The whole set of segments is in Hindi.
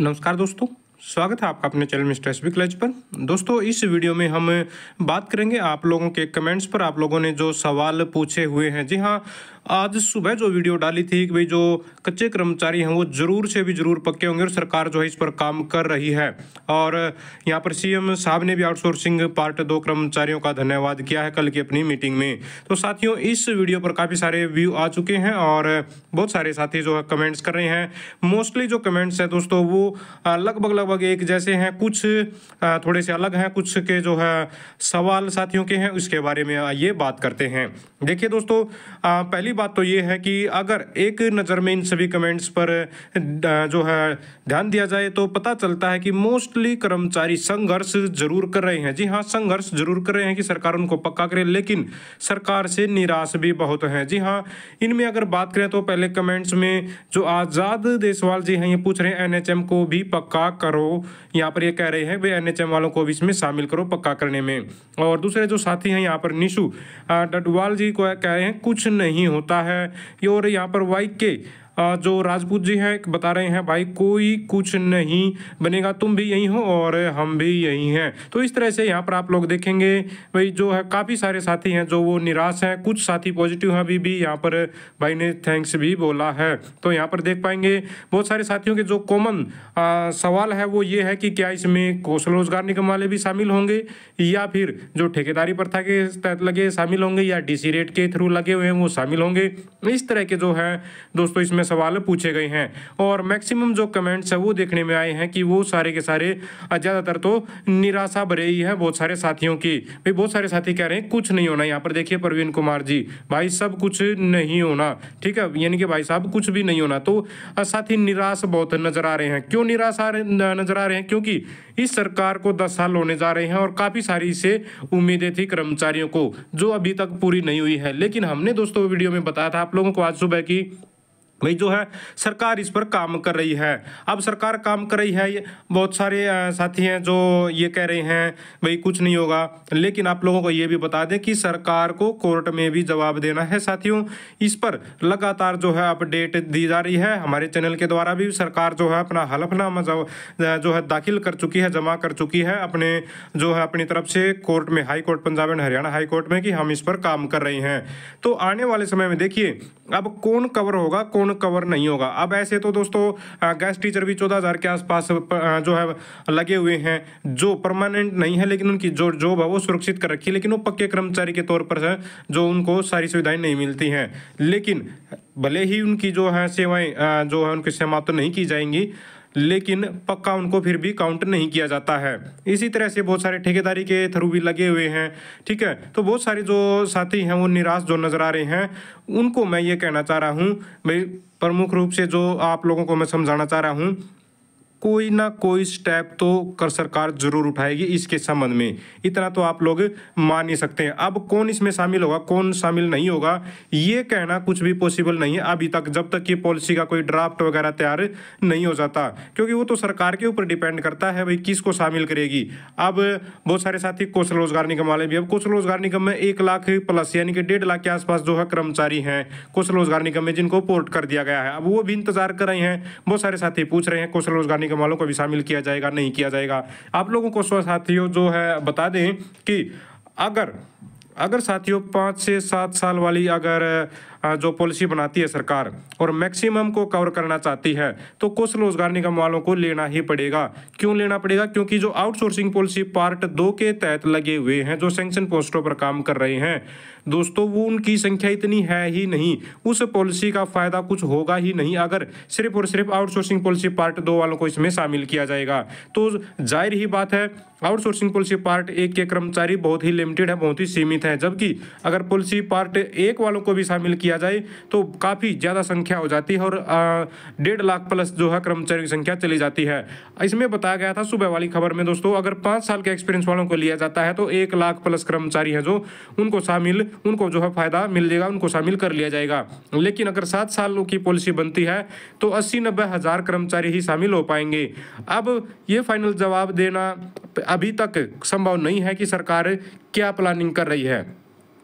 नमस्कार दोस्तों स्वागत है आपका अपने channel mister stress B clutch पर दोस्तों इस वीडियो में हम बात करेंगे आप लोगों के कमेंट्स पर आप लोगों ने जो सवाल पूछे हुए हैं जी हाँ आज सुबह जो वीडियो डाली थी कि भाई जो कच्चे कर्मचारी हैं वो जरूर से भी जरूर पक्के होंगे और सरकार जो है इस पर काम कर रही है और यहाँ पर सीएम साहब ने भी आउटसोर्सिंग पार्ट दो कर्मचारियों का धन्यवाद किया है कल की अपनी मीटिंग में तो साथियों इस वीडियो पर काफ़ी सारे व्यू आ चुके हैं और बहुत सारे साथी जो है कमेंट्स कर रहे हैं मोस्टली जो कमेंट्स हैं दोस्तों वो लगभग लगभग एक जैसे हैं कुछ थोड़े से अलग हैं कुछ के जो है सवाल साथियों के हैं उसके बारे में ये बात करते हैं देखिए दोस्तों पहली बात तो ये है कि अगर एक नज़र में इन सभी कमेंट्स पर जो है ध्यान दिया जाए तो पता चलता है कि मोस्टली कर्मचारी संघर्ष जरूर कर रहे हैं जी हाँ संघर्ष जरूर कर रहे हैं कि सरकार उनको पक्का करे लेकिन सरकार से निराश भी बहुत हैं जी हाँ इनमें अगर बात करें तो पहले कमेंट्स में जो आज़ाद देसवाल जी हैं ये पूछ रहे हैं एनएचएम को भी पक्का करो यहाँ पर ये कह रहे हैं भाई एन वालों को भी इसमें शामिल करो पक्का करने में और दूसरे जो साथी हैं यहाँ पर निशु डटवाल जी को कह रहे हैं कुछ नहीं होता होता है और यहाँ पर वाई के जो राजपूत जी हैं बता रहे हैं भाई कोई कुछ नहीं बनेगा तुम भी यहीं हो और हम भी यहीं हैं तो इस तरह से यहाँ पर आप लोग देखेंगे भाई जो है काफ़ी सारे साथी हैं जो वो निराश हैं कुछ साथी पॉजिटिव हैं अभी भी यहाँ पर भाई ने थैंक्स भी बोला है तो यहाँ पर देख पाएंगे बहुत सारे साथियों के जो कॉमन सवाल है वो ये है कि क्या इसमें कौशल रोजगार निगम वाले भी शामिल होंगे या फिर जो ठेकेदारी प्रथा के तहत लगे शामिल होंगे या डीसी रेट के थ्रू लगे हुए हैं वो शामिल होंगे इस तरह के जो है दोस्तों इसमें में सवाल पूछे गए हैं और मैक्सिमम जो कमेंट्स है वो देखने में आए हैं कि वो सारे के सारे ज़्यादातर तो निराशा भरे ही है बहुत सारे साथियों की भाई बहुत सारे साथी कह रहे हैं कुछ नहीं होना यहाँ पर देखिए प्रवीण कुमार जी भाई सब कुछ नहीं होना ठीक है यानी कि भाई साहब कुछ भी नहीं होना तो साथी निराश बहुत नजर आ रहे हैं क्यों निराश आ नजर आ रहे हैं क्योंकि इस सरकार को दस साल होने जा रहे हैं और काफ़ी सारी इसे उम्मीदें थी कर्मचारियों को जो अभी तक पूरी नहीं हुई है लेकिन हमने दोस्तों वीडियो में बताया था आप लोगों को आज सुबह की भाई जो है सरकार इस पर काम कर रही है अब सरकार काम कर रही है बहुत सारे साथी हैं जो ये कह रहे हैं भाई कुछ नहीं होगा लेकिन आप लोगों को ये भी बता दें कि सरकार को कोर्ट में भी जवाब देना है साथियों इस पर लगातार जो है अपडेट दी जा रही है हमारे चैनल के द्वारा भी सरकार जो है अपना हलफनामा जो है दाखिल कर चुकी है जमा कर चुकी है अपने जो है अपनी तरफ से कोर्ट में high court Punjab and Haryana high court में कि हम इस पर काम कर रहे हैं तो आने वाले समय में देखिए अब कौन कवर होगा कौन कवर नहीं होगा अब ऐसे तो दोस्तों गेस्ट टीचर भी चौदह हज़ार के आसपास जो है लगे हुए हैं जो परमानेंट नहीं है लेकिन उनकी जो जॉब है वो सुरक्षित कर रखी है लेकिन वो पक्के कर्मचारी के तौर पर है जो उनको सारी सुविधाएं नहीं मिलती हैं लेकिन भले ही उनकी जो है सेवाएं जो है उनकी समाप्त तो नहीं की जाएंगी लेकिन पक्का उनको फिर भी काउंट नहीं किया जाता है इसी तरह से बहुत सारे ठेकेदारी के थ्रू भी लगे हुए हैं ठीक है तो बहुत सारे जो साथी हैं वो निराश जो नज़र आ रहे हैं उनको मैं ये कहना चाह रहा हूँ भाई प्रमुख रूप से जो आप लोगों को मैं समझाना चाह रहा हूँ कोई ना कोई स्टेप तो कर सरकार जरूर उठाएगी इसके संबंध में इतना तो आप लोग मान ही सकते हैं अब कौन इसमें शामिल होगा कौन शामिल नहीं होगा ये कहना कुछ भी पॉसिबल नहीं है अभी तक जब तक ये पॉलिसी का कोई ड्राफ्ट वगैरह तैयार नहीं हो जाता क्योंकि वो तो सरकार के ऊपर डिपेंड करता है भाई किसको शामिल करेगी अब बहुत सारे साथी कौशल रोजगार निगम वाले भी अब कौशल रोजगार निगम में एक लाख प्लस यानी कि डेढ़ लाख के आसपास जो है कर्मचारी हैं कौशल रोजगार निगम में जिनको पोर्ट कर दिया गया है अब वो भी इंतजार कर रहे हैं बहुत सारे साथी पूछ रहे हैं कौशल रोजगार निगम निगम वालों को भी शामिल किया जाएगा नहीं किया जाएगा आप लोगों को स्व साथियों जो है बता दें कि अगर अगर साथियों पाँच से सात साल वाली अगर जो पॉलिसी बनाती है सरकार और मैक्सिमम को कवर करना चाहती है तो कुछ रोजगार निगम वालों को लेना ही पड़ेगा क्यों लेना पड़ेगा क्योंकि जो आउटसोर्सिंग पॉलिसी पार्ट दो के तहत लगे हुए हैं जो सेंक्शन पोस्टों पर काम कर रहे हैं दोस्तों वो उनकी संख्या इतनी है ही नहीं उस पॉलिसी का फायदा कुछ होगा ही नहीं अगर सिर्फ और सिर्फ आउटसोर्सिंग पॉलिसी पार्ट दो वालों को इसमें शामिल किया जाएगा तो जाहिर ही बात है आउटसोर्सिंग पॉलिसी पार्ट एक के कर्मचारी बहुत ही लिमिटेड है बहुत ही सीमित है जबकि अगर पॉलिसी पार्ट एक वालों को भी शामिल किया किया जाए तो काफ़ी ज़्यादा संख्या हो जाती है और डेढ़ लाख प्लस जो है कर्मचारियों की संख्या चली जाती है इसमें बताया गया था सुबह वाली खबर में दोस्तों अगर पाँच साल के एक्सपीरियंस वालों को लिया जाता है तो एक लाख प्लस कर्मचारी हैं जो उनको शामिल उनको जो है फायदा मिल जाएगा उनको शामिल कर लिया जाएगा लेकिन अगर सात सालों की पॉलिसी बनती है तो अस्सी नब्बे हज़ार कर्मचारी ही शामिल हो पाएंगे अब ये फाइनल जवाब देना अभी तक संभव नहीं है कि सरकार क्या प्लानिंग कर रही है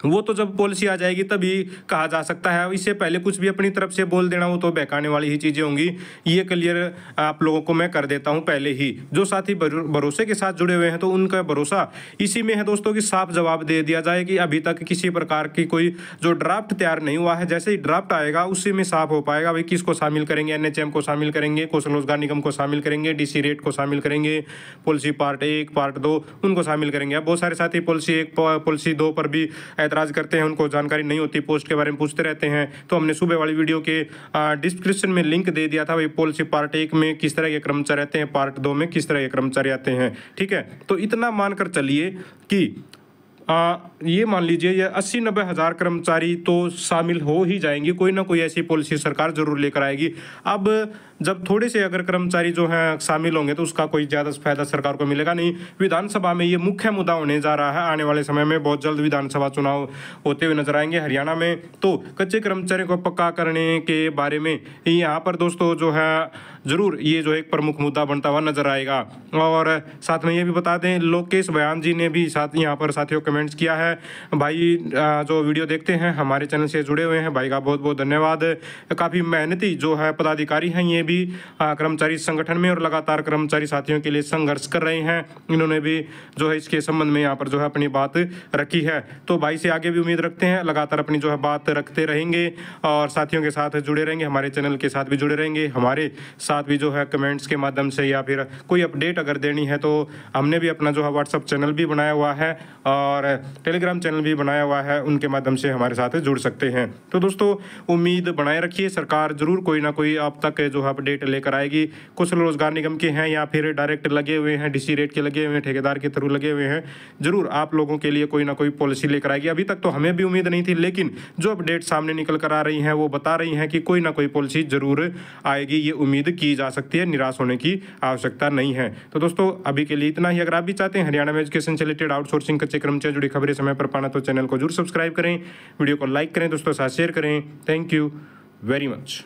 वो तो जब पॉलिसी आ जाएगी तभी कहा जा सकता है इससे पहले कुछ भी अपनी तरफ से बोल देना वो तो बहकाने वाली ही चीज़ें होंगी ये क्लियर आप लोगों को मैं कर देता हूँ पहले ही जो साथी भरोसे के साथ जुड़े हुए हैं तो उनका भरोसा इसी में है दोस्तों कि साफ जवाब दे दिया जाए कि अभी तक किसी प्रकार की कोई जो ड्राफ्ट तैयार नहीं हुआ है जैसे ही ड्राफ्ट आएगा उसी में साफ हो पाएगा भाई किसको शामिल करेंगे एन को शामिल करेंगे कौशल रोजगार निगम को शामिल करेंगे डी रेट को शामिल करेंगे पॉलिसी पार्ट एक पार्ट दो उनको शामिल करेंगे बहुत सारे साथी पॉलिसी एक पॉलिसी दो पर भी एतराज़ करते हैं उनको जानकारी नहीं होती पोस्ट के बारे में पूछते रहते हैं तो हमने सुबह वाली वीडियो के डिस्क्रिप्शन में लिंक दे दिया था भाई पॉलिसी पार्ट एक में किस तरह के कर्मचारी आते हैं पार्ट दो में किस तरह के कर्मचारी आते हैं ठीक है तो इतना मानकर चलिए कि आ, ये मान लीजिए ये अस्सी नब्बे हज़ार कर्मचारी तो शामिल हो ही जाएंगे कोई ना कोई ऐसी पॉलिसी सरकार ज़रूर लेकर आएगी अब जब थोड़े से अगर कर्मचारी जो हैं शामिल होंगे तो उसका कोई ज़्यादा फायदा सरकार को मिलेगा नहीं विधानसभा में ये मुख्य मुद्दा होने जा रहा है आने वाले समय में बहुत जल्द विधानसभा चुनाव होते हुए नजर आएंगे हरियाणा में तो कच्चे कर्मचारियों को पक्का करने के बारे में यहाँ पर दोस्तों जो है ज़रूर ये जो एक प्रमुख मुद्दा बनता हुआ नजर आएगा और साथ में ये भी बता दें लोकेश बयान जी ने भी साथ यहाँ पर साथियों कमेंट्स किया है भाई जो वीडियो देखते हैं हमारे चैनल से जुड़े हुए हैं भाई का बहुत बहुत धन्यवाद काफ़ी मेहनती जो है पदाधिकारी हैं ये भी कर्मचारी संगठन में और लगातार कर्मचारी साथियों के लिए संघर्ष कर रहे हैं इन्होंने भी जो है इसके संबंध में यहाँ पर जो है अपनी बात रखी है तो भाई से आगे भी उम्मीद रखते हैं लगातार अपनी जो है बात रखते रहेंगे और साथियों के साथ जुड़े रहेंगे हमारे चैनल के साथ भी जुड़े रहेंगे हमारे साथ भी जो है कमेंट्स के माध्यम से या फिर कोई अपडेट अगर देनी है तो हमने भी अपना जो है व्हाट्सअप चैनल भी बनाया हुआ है और टेलीग्राम चैनल भी बनाया हुआ है उनके माध्यम से हमारे साथ जुड़ सकते हैं तो दोस्तों उम्मीद बनाए रखिए सरकार जरूर कोई ना कोई अब तक जो है अपडेट लेकर आएगी कुछ रोजगार निगम के हैं या फिर डायरेक्ट लगे हुए हैं डीसी रेट के लगे हुए हैं ठेकेदार के थ्रू लगे हुए हैं जरूर आप लोगों के लिए कोई ना कोई पॉलिसी लेकर आएगी अभी तक तो हमें भी उम्मीद नहीं थी लेकिन जो अपडेट सामने निकल कर आ रही हैं वो बता रही हैं कि कोई ना कोई पॉलिसी जरूर आएगी ये उम्मीद की जा सकती है निराश होने की आवश्यकता नहीं है तो दोस्तों अभी के लिए इतना ही अगर आप भी चाहते हैं हरियाणा में एजुकेशन से रिलेटेड आउटसोर्सिंग कच्चे क्रम से जुड़ी खबरें समय पर पाना तो चैनल को जरूर सब्सक्राइब करें वीडियो को लाइक करें दोस्तों साथ शेयर करें थैंक यू वेरी मच